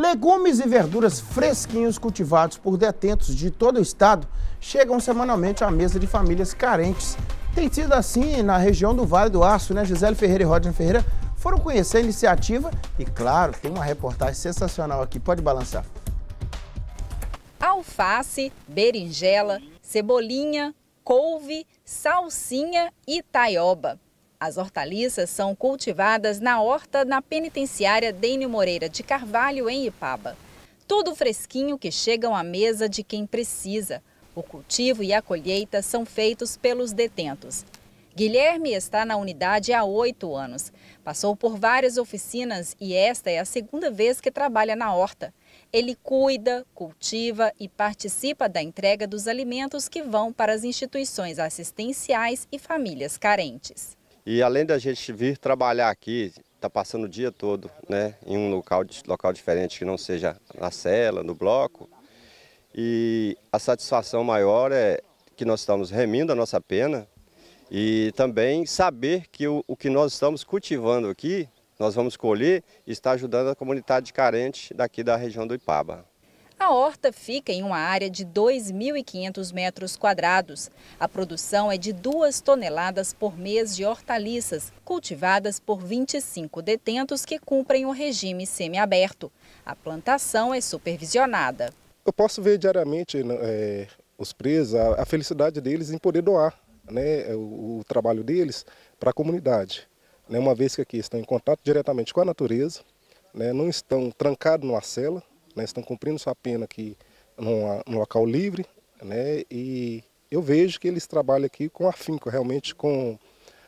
Legumes e verduras fresquinhos cultivados por detentos de todo o estado chegam semanalmente à mesa de famílias carentes. Tem sido assim na região do Vale do Aço, né? Gisele Ferreira e Rodney Ferreira foram conhecer a iniciativa e, claro, tem uma reportagem sensacional aqui. Pode balançar. Alface, berinjela, cebolinha, couve, salsinha e taioba. As hortaliças são cultivadas na horta na penitenciária Dênio Moreira de Carvalho, em Ipaba. Tudo fresquinho que chegam à mesa de quem precisa. O cultivo e a colheita são feitos pelos detentos. Guilherme está na unidade há oito anos. Passou por várias oficinas e esta é a segunda vez que trabalha na horta. Ele cuida, cultiva e participa da entrega dos alimentos que vão para as instituições assistenciais e famílias carentes. E além da gente vir trabalhar aqui, tá passando o dia todo né, em um local, local diferente que não seja na cela, no bloco, e a satisfação maior é que nós estamos remindo a nossa pena e também saber que o, o que nós estamos cultivando aqui, nós vamos colher, está ajudando a comunidade carente daqui da região do Ipaba. A horta fica em uma área de 2.500 metros quadrados. A produção é de 2 toneladas por mês de hortaliças, cultivadas por 25 detentos que cumprem o regime semiaberto. A plantação é supervisionada. Eu posso ver diariamente né, é, os presos, a, a felicidade deles em poder doar né, é, o, o, trabalho deles para a comunidade. Né, uma vez que aqui estão em contato diretamente com a natureza, né, não estão trancados numa cela, né, estão cumprindo sua pena aqui no local livre, né, e eu vejo que eles trabalham aqui com afinco, realmente com,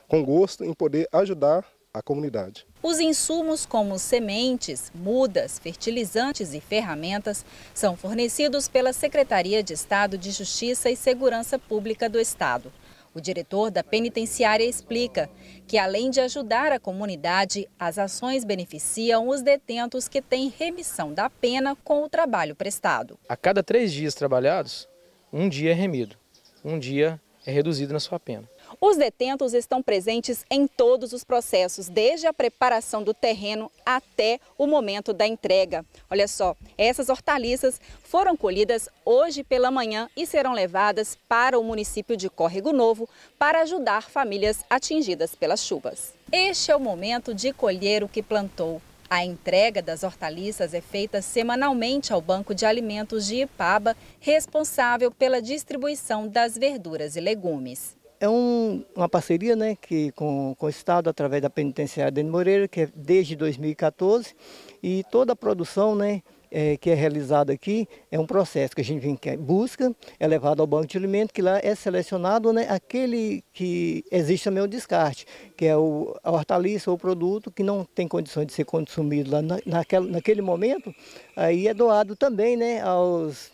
com gosto em poder ajudar a comunidade. Os insumos como sementes, mudas, fertilizantes e ferramentas são fornecidos pela Secretaria de Estado de Justiça e Segurança Pública do Estado. O diretor da penitenciária explica que, além de ajudar a comunidade, as ações beneficiam os detentos que têm remissão da pena com o trabalho prestado. A cada três dias trabalhados, um dia é remido, um dia é reduzido na sua pena. Os detentos estão presentes em todos os processos, desde a preparação do terreno até o momento da entrega. Olha só, essas hortaliças foram colhidas hoje pela manhã e serão levadas para o município de Córrego Novo para ajudar famílias atingidas pelas chuvas. Este é o momento de colher o que plantou. A entrega das hortaliças é feita semanalmente ao Banco de Alimentos de Ipaba, responsável pela distribuição das verduras e legumes. É um, uma parceria né, que com, com o Estado, através da penitenciária Dene Moreira, que é desde 2014, e toda a produção né, é, que é realizada aqui é um processo que a gente vem, é, busca, é levado ao banco de alimento, que lá é selecionado né, aquele que existe também o descarte, que é o, a hortaliça ou produto que não tem condições de ser consumido lá na, naquela, naquele momento, aí é doado também né, aos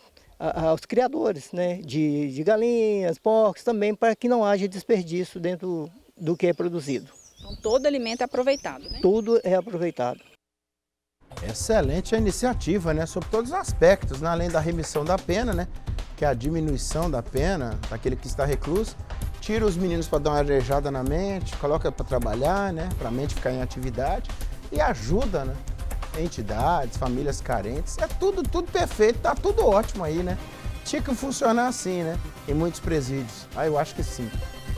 aos criadores né, de, de galinhas, porcos também, para que não haja desperdício dentro do que é produzido. Então, todo alimento é aproveitado, né? Tudo é aproveitado. Excelente a iniciativa, né? Sobre todos os aspectos, né? além da remissão da pena, né? Que é a diminuição da pena daquele que está recluso. Tira os meninos para dar uma arejada na mente, coloca para trabalhar, né? Para a mente ficar em atividade e ajuda, né? entidades, famílias carentes. É tudo, tudo perfeito, tá tudo ótimo aí, né? Tinha que funcionar assim, né? Em muitos presídios. Ah, eu acho que sim.